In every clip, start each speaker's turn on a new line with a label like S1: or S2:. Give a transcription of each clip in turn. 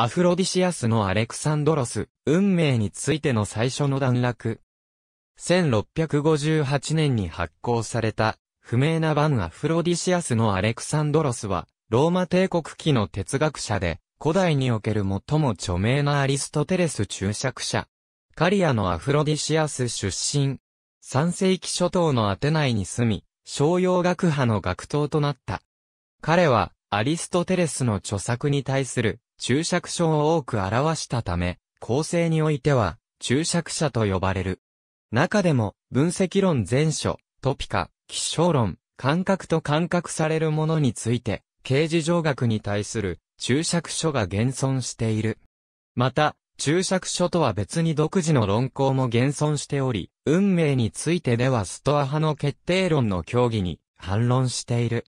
S1: アフロディシアスのアレクサンドロス、運命についての最初の段落。1658年に発行された、不明な版アフロディシアスのアレクサンドロスは、ローマ帝国期の哲学者で、古代における最も著名なアリストテレス注釈者。カリアのアフロディシアス出身。3世紀初頭のアテナイに住み、商用学派の学頭となった。彼は、アリストテレスの著作に対する注釈書を多く表したため、構成においては、注釈者と呼ばれる。中でも、分析論全書、トピカ、気象論、感覚と感覚されるものについて、刑事上学に対する注釈書が現存している。また、注釈書とは別に独自の論考も現存しており、運命についてではストア派の決定論の協議に反論している。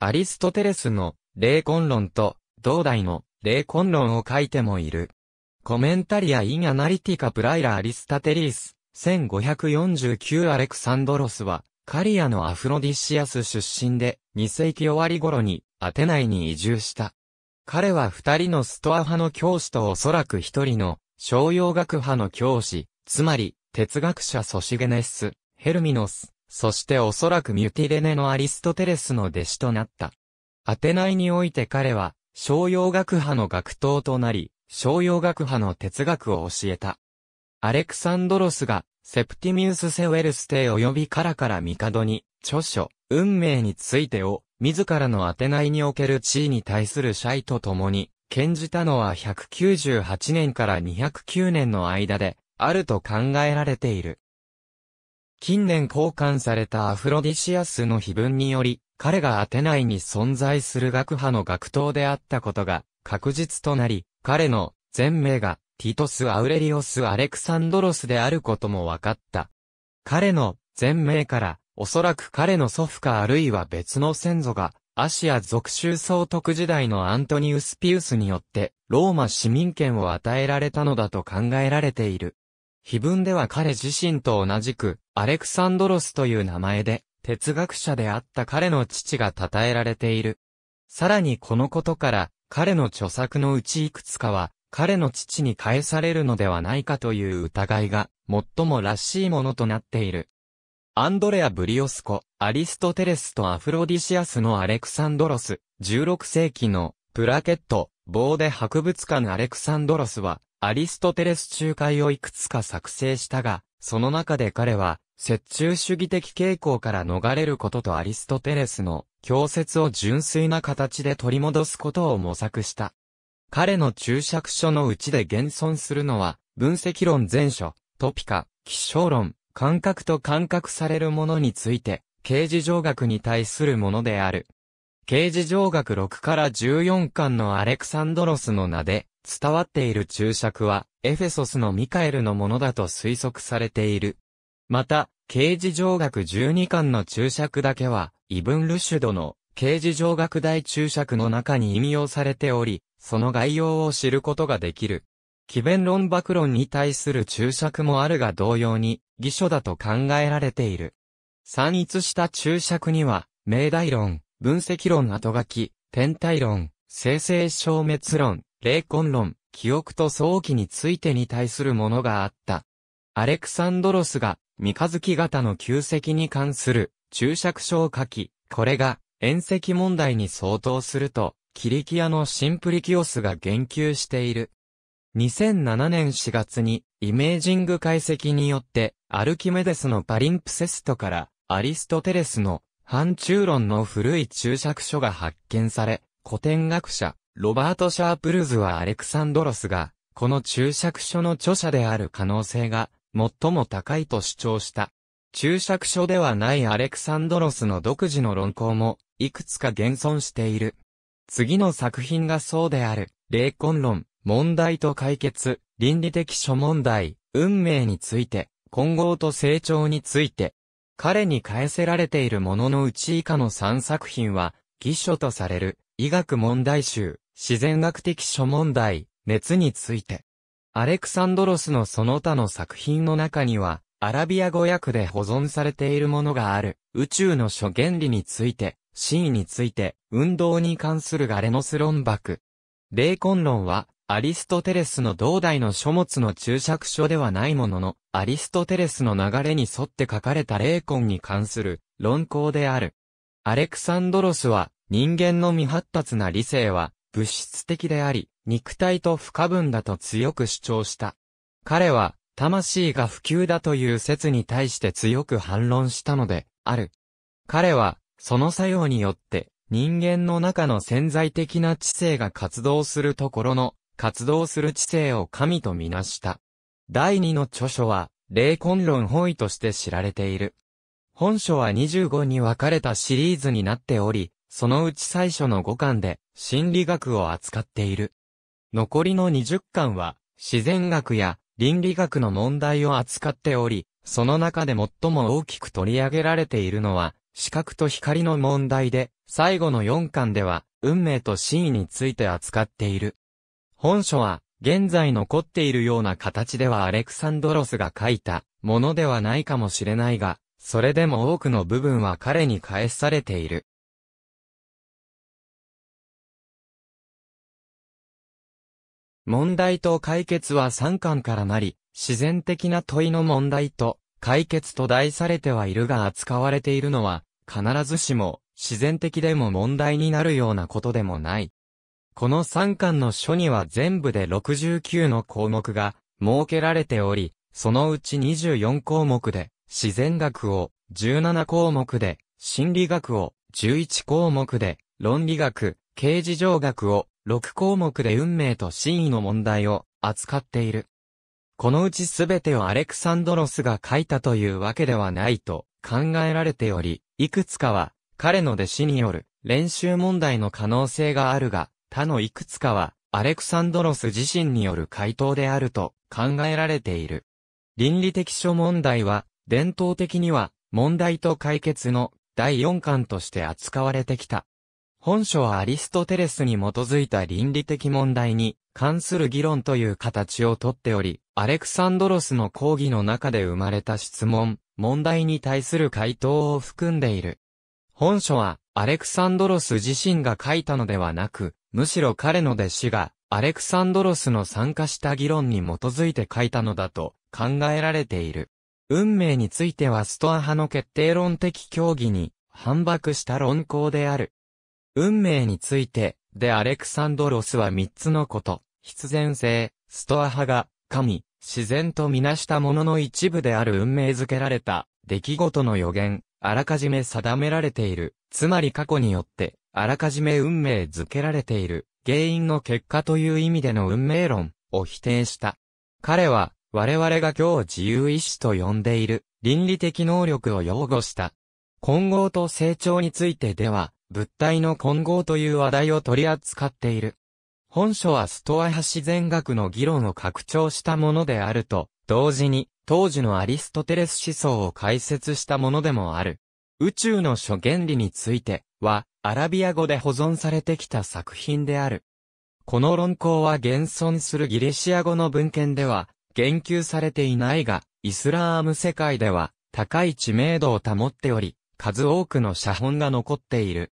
S1: アリストテレスの霊魂論と、同大の霊魂論を書いてもいる。コメンタリア・イン・アナリティカ・プライラ・アリスタテリース、1549アレクサンドロスは、カリアのアフロディシアス出身で、2世紀終わり頃に、アテナイに移住した。彼は二人のストア派の教師とおそらく一人の、商用学派の教師、つまり、哲学者ソシゲネス、ヘルミノス、そしておそらくミュティレネのアリストテレスの弟子となった。アテナイにおいて彼は、商用学派の学頭となり、商用学派の哲学を教えた。アレクサンドロスが、セプティミウス・セウェルステイ及びカラから帝に、著書、運命についてを、自らの宛内における地位に対する謝意と共に、献じたのは198年から209年の間で、あると考えられている。近年交換されたアフロディシアスの碑文により、彼がアテナイに存在する学派の学頭であったことが確実となり、彼の全名がティトス・アウレリオス・アレクサンドロスであることも分かった。彼の全名から、おそらく彼の祖父かあるいは別の先祖が、アシア属州総督時代のアントニウス・ピウスによって、ローマ市民権を与えられたのだと考えられている。碑文では彼自身と同じく、アレクサンドロスという名前で、哲学者であった彼の父が称えられている。さらにこのことから、彼の著作のうちいくつかは、彼の父に返されるのではないかという疑いが、最もらしいものとなっている。アンドレア・ブリオスコ、アリストテレスとアフロディシアスのアレクサンドロス、16世紀のプラケット、棒で博物館アレクサンドロスは、アリストテレス仲介をいくつか作成したが、その中で彼は、折衷主義的傾向から逃れることとアリストテレスの教説を純粋な形で取り戻すことを模索した。彼の注釈書のうちで現存するのは、分析論全書、トピカ、気象論、感覚と感覚されるものについて、形事上学に対するものである。形事上学6から14巻のアレクサンドロスの名で、伝わっている注釈は、エフェソスのミカエルのものだと推測されている。また、刑事上学12巻の注釈だけは、イブン・ルシュドの刑事上学大注釈の中に引用されており、その概要を知ることができる。奇弁論爆論に対する注釈もあるが同様に、偽書だと考えられている。散逸した注釈には、命題論、分析論後書き、天体論、生成消滅論、霊魂論、記憶と早期についてに対するものがあった。アレクサンドロスが三日月型の旧石に関する注釈書を書き、これが、遠石問題に相当すると、キリキアのシンプリキオスが言及している。2007年4月に、イメージング解析によって、アルキメデスのパリンプセストから、アリストテレスの、反中論の古い注釈書が発見され、古典学者、ロバート・シャープルズはアレクサンドロスが、この注釈書の著者である可能性が最も高いと主張した。注釈書ではないアレクサンドロスの独自の論考も、いくつか現存している。次の作品がそうである、霊魂論、問題と解決、倫理的諸問題、運命について、混合と成長について、彼に返せられているもののうち以下の3作品は、偽書とされる、医学問題集、自然学的諸問題、熱について。アレクサンドロスのその他の作品の中には、アラビア語訳で保存されているものがある、宇宙の諸原理について、真意について、運動に関するガレノス論爆。霊魂論は、アリストテレスの同代の書物の注釈書ではないものの、アリストテレスの流れに沿って書かれた霊魂に関する論考である。アレクサンドロスは、人間の未発達な理性は、物質的であり、肉体と不可分だと強く主張した。彼は、魂が不朽だという説に対して強く反論したので、ある。彼は、その作用によって、人間の中の潜在的な知性が活動するところの、活動する知性を神とみなした。第二の著書は、霊魂論本位として知られている。本書は25に分かれたシリーズになっており、そのうち最初の5巻で心理学を扱っている。残りの20巻は自然学や倫理学の問題を扱っており、その中で最も大きく取り上げられているのは、視覚と光の問題で、最後の4巻では、運命と真意について扱っている。本書は、現在残っているような形ではアレクサンドロスが書いたものではないかもしれないが、それでも多くの部分は彼に返されている。問題と解決は3巻からなり、自然的な問いの問題と解決と題されてはいるが扱われているのは、必ずしも自然的でも問題になるようなことでもない。この3巻の書には全部で69の項目が設けられており、そのうち24項目で自然学を、17項目で心理学を、11項目で論理学、形事情学を、6項目で運命と真意の問題を扱っている。このうちすべてをアレクサンドロスが書いたというわけではないと考えられており、いくつかは彼の弟子による練習問題の可能性があるが、他のいくつかはアレクサンドロス自身による回答であると考えられている。倫理的書問題は伝統的には問題と解決の第4巻として扱われてきた。本書はアリストテレスに基づいた倫理的問題に関する議論という形をとっており、アレクサンドロスの講義の中で生まれた質問、問題に対する回答を含んでいる。本書は、アレクサンドロス自身が書いたのではなく、むしろ彼の弟子が、アレクサンドロスの参加した議論に基づいて書いたのだと考えられている。運命についてはストア派の決定論的協議に反駁した論考である。運命について、でアレクサンドロスは三つのこと、必然性、ストア派が、神、自然とみなしたものの一部である運命づけられた、出来事の予言、あらかじめ定められている、つまり過去によって、あらかじめ運命づけられている、原因の結果という意味での運命論を否定した。彼は、我々が今日自由意志と呼んでいる倫理的能力を擁護した。混合と成長についてでは、物体の混合という話題を取り扱っている。本書はストア派自然学の議論を拡張したものであると、同時に、当時のアリストテレス思想を解説したものでもある。宇宙の諸原理については、アラビア語で保存されてきた作品である。この論考は現存するギリシア語の文献では、言及されていないが、イスラーム世界では、高い知名度を保っており、数多くの写本が残っている。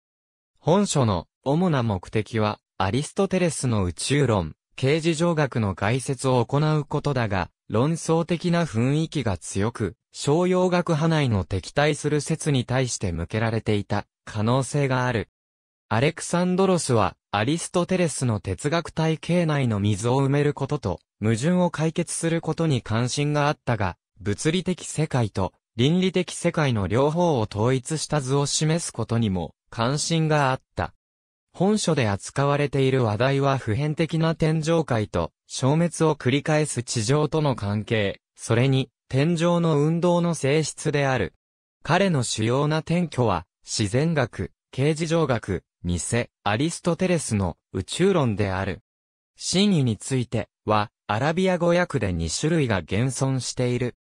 S1: 本書の主な目的は、アリストテレスの宇宙論、形事上学の解説を行うことだが、論争的な雰囲気が強く、商用学派内の敵対する説に対して向けられていた可能性がある。アレクサンドロスは、アリストテレスの哲学体系内の水を埋めることと、矛盾を解決することに関心があったが、物理的世界と倫理的世界の両方を統一した図を示すことにも関心があった。本書で扱われている話題は普遍的な天上界と消滅を繰り返す地上との関係、それに天上の運動の性質である。彼の主要な転居は自然学、形事上学、ニセ、アリストテレスの宇宙論である。真意についてはアラビア語訳で2種類が現存している。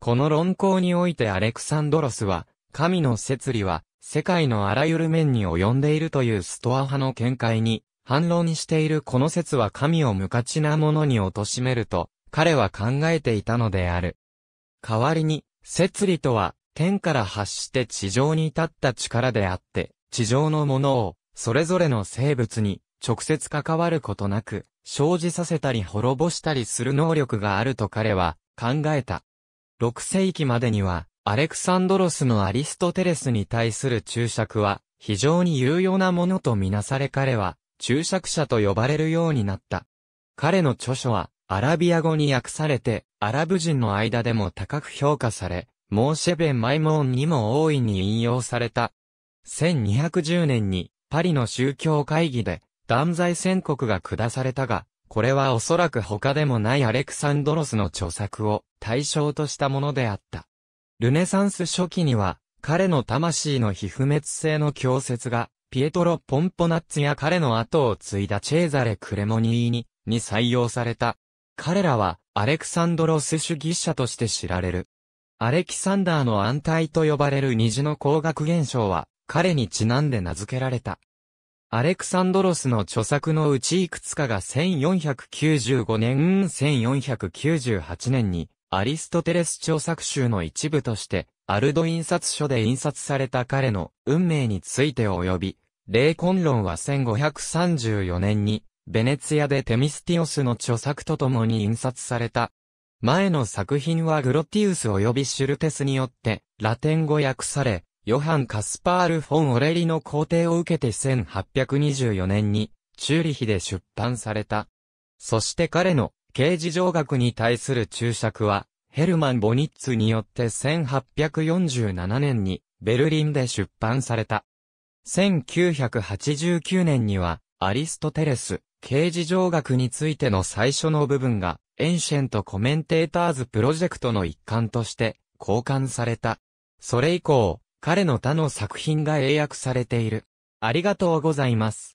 S1: この論考においてアレクサンドロスは神の摂理は世界のあらゆる面に及んでいるというストア派の見解に、反論しているこの説は神を無価値なものに貶めると、彼は考えていたのである。代わりに、摂理とは、天から発して地上に立った力であって、地上のものを、それぞれの生物に、直接関わることなく、生じさせたり滅ぼしたりする能力があると彼は、考えた。6世紀までには、アレクサンドロスのアリストテレスに対する注釈は、非常に有用なものとみなされ彼は、注釈者と呼ばれるようになった。彼の著書は、アラビア語に訳されて、アラブ人の間でも高く評価され、モーシェベン・マイモーンにも大いに引用された。1210年に、パリの宗教会議で、断罪宣告が下されたが、これはおそらく他でもないアレクサンドロスの著作を対象としたものであった。ルネサンス初期には、彼の魂の非不滅性の教説が、ピエトロ・ポンポナッツや彼の後を継いだチェーザレ・クレモニーニに採用された。彼らは、アレクサンドロス主義者として知られる。アレキサンダーの安泰と呼ばれる虹の光学現象は、彼にちなんで名付けられた。アレクサンドロスの著作のうちいくつかが1495年、1498年にアリストテレス著作集の一部として、アルド印刷所で印刷された彼の運命について及び、霊魂論は1534年に、ベネツィアでテミスティオスの著作とともに印刷された。前の作品はグロティウス及びシュルテスによって、ラテン語訳され、ヨハン・カスパール・フォン・オレリの皇帝を受けて1824年に、チューリヒで出版された。そして彼の刑事上学に対する注釈は、ヘルマン・ボニッツによって1847年にベルリンで出版された。1989年には、アリストテレス、刑事上学についての最初の部分が、エンシェントコメンテーターズプロジェクトの一環として、交換された。それ以降、彼の他の作品が英訳されている。ありがとうございます。